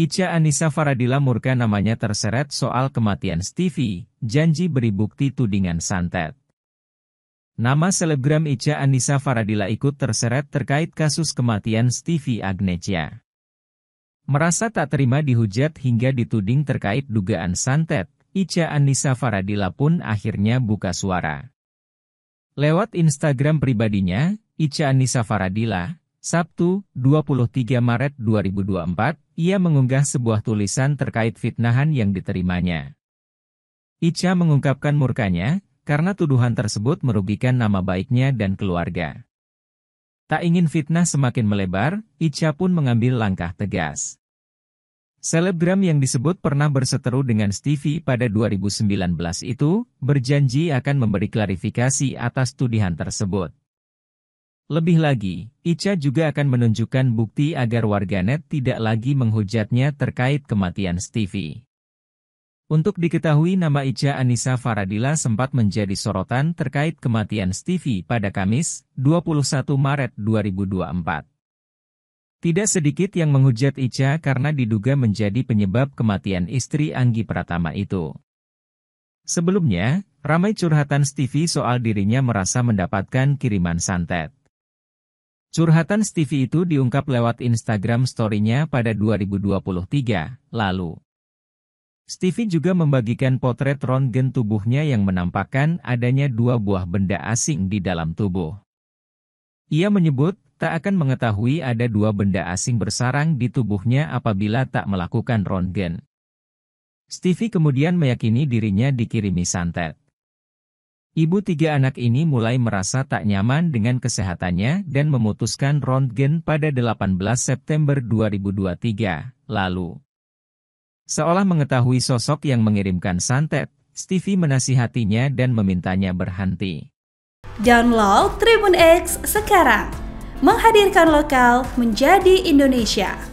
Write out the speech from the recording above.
Ica Anissa Faradila murka namanya terseret soal kematian Stevie, janji beri bukti tudingan santet. Nama selebgram Ica Anissa Faradila ikut terseret terkait kasus kematian Stevie Agnesia. Merasa tak terima dihujat hingga dituding terkait dugaan santet, Ica Anissa Faradila pun akhirnya buka suara. Lewat Instagram pribadinya, Ica Anissa Faradila, Sabtu, 23 Maret 2024, ia mengunggah sebuah tulisan terkait fitnahan yang diterimanya. Ica mengungkapkan murkanya, karena tuduhan tersebut merugikan nama baiknya dan keluarga. Tak ingin fitnah semakin melebar, Ica pun mengambil langkah tegas. Selebgram yang disebut pernah berseteru dengan Stevie pada 2019 itu, berjanji akan memberi klarifikasi atas tuduhan tersebut. Lebih lagi, Ica juga akan menunjukkan bukti agar warganet tidak lagi menghujatnya terkait kematian Stevie. Untuk diketahui nama Ica Anissa Faradila sempat menjadi sorotan terkait kematian Stevie pada Kamis, 21 Maret 2024. Tidak sedikit yang menghujat Ica karena diduga menjadi penyebab kematian istri Anggi Pratama itu. Sebelumnya, ramai curhatan Stevie soal dirinya merasa mendapatkan kiriman santet. Curhatan Stevie itu diungkap lewat Instagram story-nya pada 2023 lalu. Stevie juga membagikan potret rontgen tubuhnya yang menampakkan adanya dua buah benda asing di dalam tubuh. Ia menyebut, tak akan mengetahui ada dua benda asing bersarang di tubuhnya apabila tak melakukan rontgen. Stevie kemudian meyakini dirinya dikirimi santet. Ibu tiga anak ini mulai merasa tak nyaman dengan kesehatannya dan memutuskan rontgen pada 18 September 2023 lalu. Seolah mengetahui sosok yang mengirimkan santet, Stevie menasihatinya dan memintanya berhenti. Download Tribun X sekarang. Menghadirkan lokal menjadi Indonesia.